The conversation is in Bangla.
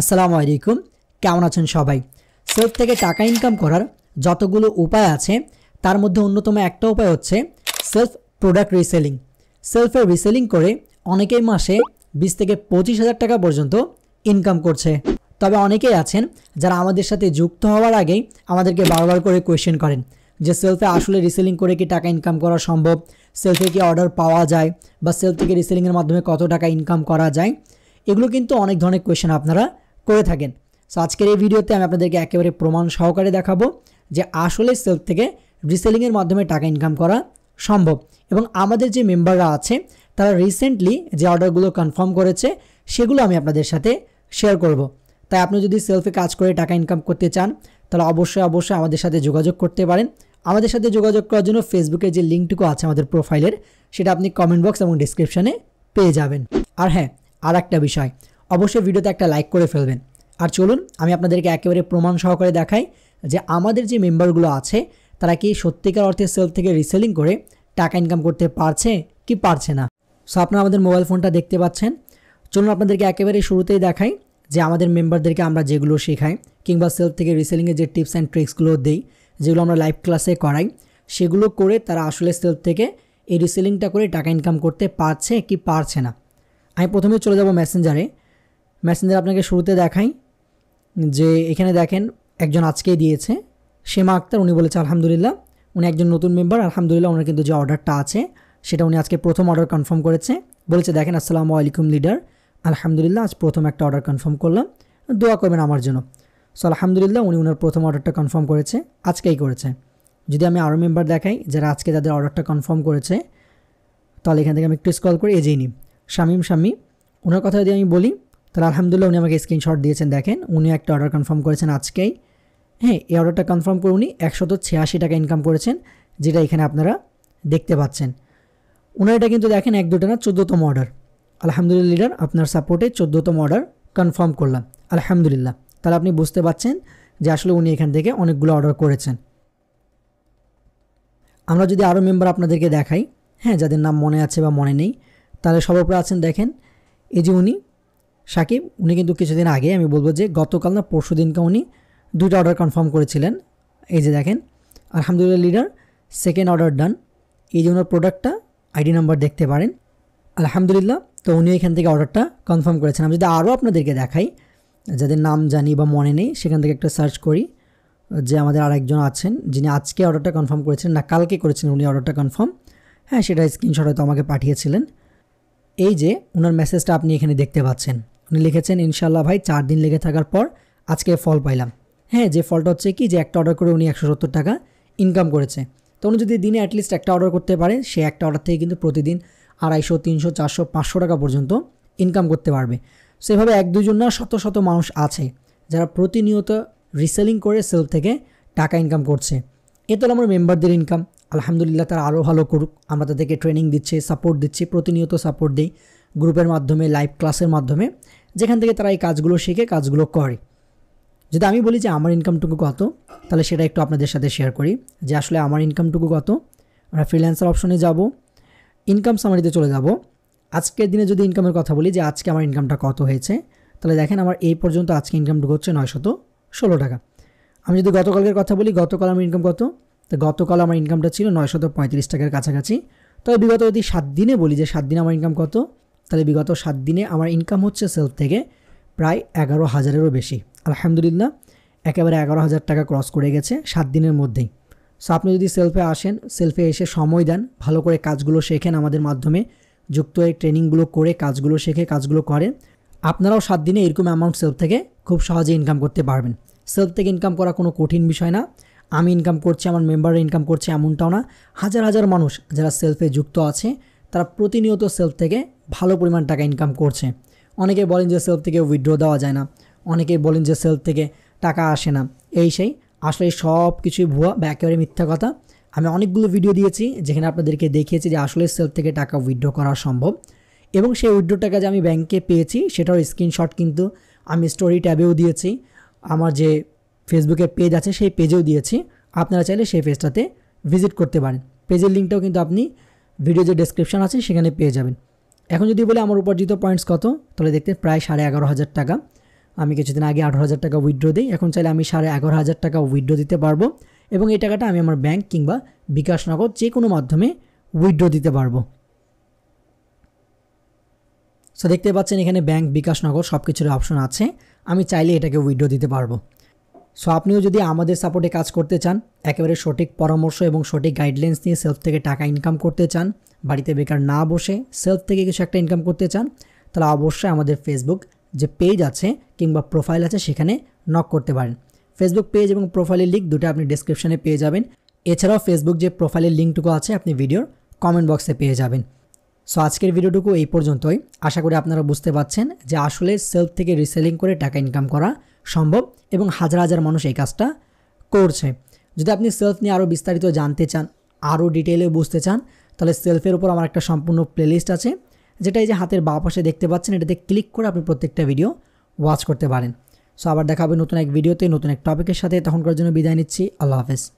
আসসালামু আলাইকুম কেমন আছেন সবাই সেলফ থেকে টাকা ইনকাম করার যতগুলো উপায় আছে তার মধ্যে অন্যতম একটা উপায় হচ্ছে সেলফ প্রোডাক্ট রিসেলিং সেলফে রিসেলিং করে অনেকেই মাসে বিশ থেকে পঁচিশ হাজার টাকা পর্যন্ত ইনকাম করছে তবে অনেকেই আছেন যারা আমাদের সাথে যুক্ত হওয়ার আগেই আমাদেরকে বারবার করে কোয়েশ্চেন করেন যে সেলফে আসলে রিসেলিং করে কি টাকা ইনকাম করা সম্ভব সেলফে কি অর্ডার পাওয়া যায় বা সেলফ থেকে রিসেলিংয়ের মাধ্যমে কত টাকা ইনকাম করা যায় এগুলো কিন্তু অনেক ধরনের কোয়েশ্চেন আপনারা করে থাকেন সো আজকের এই ভিডিওতে আমি আপনাদেরকে একেবারে প্রমাণ সহকারে দেখাবো যে আসলে সেলফ থেকে রিসেলিংয়ের মাধ্যমে টাকা ইনকাম করা সম্ভব এবং আমাদের যে মেম্বাররা আছে তারা রিসেন্টলি যে অর্ডারগুলো কনফার্ম করেছে সেগুলো আমি আপনাদের সাথে শেয়ার করব। তাই আপনি যদি সেলফে কাজ করে টাকা ইনকাম করতে চান তাহলে অবশ্যই অবশ্যই আমাদের সাথে যোগাযোগ করতে পারেন আমাদের সাথে যোগাযোগ করার জন্য ফেসবুকে যে লিঙ্কটুকু আছে আমাদের প্রোফাইলের সেটা আপনি কমেন্ট বক্স এবং ডিসক্রিপশানে পেয়ে যাবেন আর হ্যাঁ আর একটা বিষয় অবশ্যই ভিডিওতে একটা লাইক করে ফেলবেন আর চলুন আমি আপনাদেরকে একেবারে প্রমাণ সহকারে দেখাই যে আমাদের যে মেম্বারগুলো আছে তারা কি সত্যিকার অর্থে সেল থেকে রিসেলিং করে টাকা ইনকাম করতে পারছে কি পারছে না সো আপনারা আমাদের মোবাইল ফোনটা দেখতে পাচ্ছেন চলুন আপনাদেরকে একেবারে শুরুতেই দেখাই যে আমাদের মেম্বারদেরকে আমরা যেগুলো শেখাই কিংবা সেল থেকে রিসেলিংয়ে যে টিপস অ্যান্ড ট্রিক্সগুলো দিই যেগুলো আমরা লাইভ ক্লাসে করাই সেগুলো করে তারা আসলে সেল থেকে এই রিসেলিংটা করে টাকা ইনকাম করতে পারছে কি পারছে না আমি প্রথমে চলে যাব মেসেঞ্জারে মেসেঞ্জার আপনাকে শুরুতে দেখাই যে এখানে দেখেন একজন আজকেই দিয়েছে সেমা আক্তার উনি বলেছে আলহামদুলিল্লাহ উনি একজন নতুন মেম্বার আলহামদুলিল্লাহ ওনার কিন্তু যে অর্ডারটা আছে সেটা উনি আজকে প্রথম অর্ডার কনফার্ম করেছে বলেছে দেখেন আসসালামু আলাইকুম লিডার আলহামদুলিল্লাহ আজ প্রথম একটা অর্ডার কনফার্ম করলাম দোয়া করবেন আমার জন্য সো আলহামদুলিল্লাহ উনি ওনার প্রথম অর্ডারটা কনফার্ম করেছে আজকেই করেছে যদি আমি আরও মেম্বার দেখাই যারা আজকে তাদের অর্ডারটা কনফার্ম করেছে তাহলে এখান থেকে আমি একটু স্কল করে এজেই নিই শামিম শামি ওনার কথা যদি আমি বলি তাহলে আলহামদুলিল্লাহ উনি আমাকে স্ক্রিনশট দিয়েছেন দেখেন উনি একটা অর্ডার কনফার্ম করেছেন আজকেই হ্যাঁ এই অর্ডারটা কনফার্ম করে উনি একশত ছিয়াশি টাকা ইনকাম করেছেন যেটা এখানে আপনারা দেখতে পাচ্ছেন ওনার এটা কিন্তু দেখেন এক দুটা না চোদ্দোতম অর্ডার আলহামদুলিল্লাহ লিডার আপনার সাপোর্টে চোদ্দোতম অর্ডার কনফার্ম করলাম আলহামদুলিল্লাহ তাহলে আপনি বুঝতে পাচ্ছেন যে আসলে উনি এখান থেকে অনেকগুলো অর্ডার করেছেন আমরা যদি আরও মেম্বার আপনাদেরকে দেখাই হ্যাঁ যাদের নাম মনে আছে বা মনে নেই তাহলে সবার আছেন দেখেন এই যে উনি সাকিব উনি কিন্তু কিছুদিন আগে আমি বলবো যে গতকাল না পরশু দিনকে উনি দুইটা অর্ডার কনফার্ম করেছিলেন এই যে দেখেন আলহামদুলিল্লাহ লিডার সেকেন্ড অর্ডার ডান এই যে ওনার প্রোডাক্টটা আইডি নাম্বার দেখতে পারেন আলহামদুলিল্লাহ তো উনি এখান থেকে অর্ডারটা কনফার্ম করেছেন আমি যদি আরও আপনাদেরকে দেখাই যাদের নাম জানি বা মনে নেই সেখান থেকে একটা সার্চ করি যে আমাদের আরেকজন আছেন যিনি আজকে অর্ডারটা কনফার্ম করেছেন না কালকে করেছিলেন উনি অর্ডারটা কনফার্ম হ্যাঁ সেটা স্ক্রিনশট হয়তো আমাকে পাঠিয়েছিলেন এই যে ওনার মেসেজটা আপনি এখানে দেখতে পাচ্ছেন উনি লিখেছেন ইনশাল্লাহ ভাই চার দিন লেগে থাকার পর আজকে ফল পাইলাম হ্যাঁ যে ফলটা হচ্ছে কি যে একটা অর্ডার করে উনি একশো সত্তর টাকা ইনকাম করেছে তো উনি যদি দিনে অ্যাটলিস্ট একটা অর্ডার করতে পারে সে একটা অর্ডার থেকে কিন্তু প্রতিদিন আড়াইশো তিনশো চারশো পাঁচশো টাকা পর্যন্ত ইনকাম করতে পারবে সেভাবে এক দুজন না শত শত মানুষ আছে যারা প্রতিনিয়ত রিসেলিং করে সেল থেকে টাকা ইনকাম করছে এ তো আমার মেম্বারদের ইনকাম আলহামদুলিল্লাহ তারা আরও ভালো করুক আমরা তাদেরকে ট্রেনিং দিচ্ছি সাপোর্ট দিচ্ছি প্রতিনিয়ত সাপোর্ট দিই গ্রুপের মাধ্যমে লাইভ ক্লাসের মাধ্যমে যেখান থেকে তারা এই কাজগুলো শিখে কাজগুলো করে যদি আমি বলি যে আমার ইনকামটুকু কত তাহলে সেটা একটু আপনাদের সাথে শেয়ার করি যে আসলে আমার ইনকামটুকু কত আমরা ফ্রিল্যান্সার অপশনে যাব ইনকাম সামারিতে চলে যাব আজকের দিনে যদি ইনকামের কথা বলি যে আজকে আমার ইনকামটা কত হয়েছে তাহলে দেখেন আমার এই পর্যন্ত আজকে ইনকামটুকু হচ্ছে নয়শত ষোলো টাকা আমি যদি গতকালের কথা বলি গতকাল আমার ইনকাম কত তো গতকাল আমার ইনকামটা ছিল নয়শত পঁয়ত্রিশ টাকার কাছাকাছি তবে বিগত যদি সাত দিনে বলি যে সাত দিনে আমার ইনকাম কত তাহলে বিগত সাত দিনে আমার ইনকাম হচ্ছে সেলফ থেকে প্রায় এগারো হাজারেরও বেশি আলহামদুলিল্লাহ একেবারে এগারো হাজার টাকা ক্রস করে গেছে সাত দিনের মধ্যেই সো আপনি যদি সেলফে আসেন সেলফে এসে সময় দেন ভালো করে কাজগুলো শেখেন আমাদের মাধ্যমে যুক্ত হয়ে ট্রেনিংগুলো করে কাজগুলো শেখে কাজগুলো করেন আপনারাও সাত দিনে এরকম অ্যামাউন্ট সেলফ থেকে খুব সহজে ইনকাম করতে পারবেন সেলফ থেকে ইনকাম করা কোনো কঠিন বিষয় না আমি ইনকাম করছি আমার মেম্বাররা ইনকাম করছে এমনটাও না হাজার হাজার মানুষ যারা সেলফে যুক্ত আছে তারা প্রতিনিয়ত সেলফ থেকে ভালো পরিমাণ টাকা ইনকাম করছে অনেকে বলেন যে সেলফ থেকে উইথড্র দেওয়া যায় না অনেকে বলেন যে সেলফ থেকে টাকা আসে না এই সেই আসলে সব কিছুই ভুয়া বা একেবারে মিথ্যা কথা আমি অনেকগুলো ভিডিও দিয়েছি যেখানে আপনাদেরকে দেখিয়েছি যে আসলে সেলফ থেকে টাকা উইথড্র করা সম্ভব এবং সেই উইথড্র টাকা যে আমি ব্যাংকে পেয়েছি সেটার স্ক্রিনশট কিন্তু আমি স্টোরি ট্যাবেও দিয়েছি আমার যে ফেসবুকের পেজ আছে সেই পেজেও দিয়েছি আপনারা চাইলে সেই পেজটাতে ভিজিট করতে পারেন পেজের লিঙ্কটাও কিন্তু আপনি ভিডিও যে ডেসক্রিপশান আছে সেখানে পেয়ে যাবেন এখন যদি বলি আমার উপার্জিত পয়েন্টস কত তাহলে দেখতে প্রায় সাড়ে এগারো হাজার টাকা আমি কিছুদিন আগে আঠারো হাজার টাকা উইথড্র দিই এখন চাইলে আমি সাড়ে এগারো হাজার টাকা উইথড্র দিতে পারবো এবং এই টাকাটা আমি আমার ব্যাংক কিংবা বিকাশ নগদ যে কোনো মাধ্যমে উইথড্র দিতে পারবো সো দেখতে পাচ্ছেন এখানে ব্যাংক বিকাশ নগদ সব কিছুর অপশন আছে আমি চাইলে এটাকে উইথড্র দিতে পারবো সো আপনিও যদি আমাদের সাপোর্টে কাজ করতে চান একেবারে সঠিক পরামর্শ এবং সঠিক গাইডলাইন্স নিয়ে সেলফ থেকে টাকা ইনকাম করতে চান বাড়িতে বেকার না বসে সেলফ থেকে কিছু একটা ইনকাম করতে চান তাহলে অবশ্যই আমাদের ফেসবুক যে পেজ আছে কিংবা প্রোফাইল আছে সেখানে নক করতে পারেন ফেসবুক পেজ এবং প্রোফাইলের লিঙ্ক দুটো আপনি ডিসক্রিপশানে পেয়ে যাবেন এছাড়াও ফেসবুক যে প্রোফাইলের লিঙ্কটুকু আছে আপনি ভিডিওর কমেন্ট বক্সে পেয়ে যাবেন সো আজকের ভিডিওটুকু এই পর্যন্তই আশা করি আপনারা বুঝতে পাচ্ছেন যে আসলে সেলফ থেকে রিসেলিং করে টাকা ইনকাম করা সম্ভব এবং হাজার হাজার মানুষ এই কাজটা করছে যদি আপনি সেলফ নিয়ে আরও বিস্তারিত জানতে চান আরও ডিটেলে বুঝতে চান তাহলে সেলফের উপর আমার একটা সম্পূর্ণ প্লেলিস্ট আছে যেটা এই যে হাতের বা পাশে দেখতে পাচ্ছেন এটাতে ক্লিক করে আপনি প্রত্যেকটা ভিডিও ওয়াচ করতে পারেন সো আবার দেখা হবে নতুন এক ভিডিওতে নতুন এক টপিকের সাথে তখনকার জন্য বিদায় নিচ্ছি আল্লাহ হাফেজ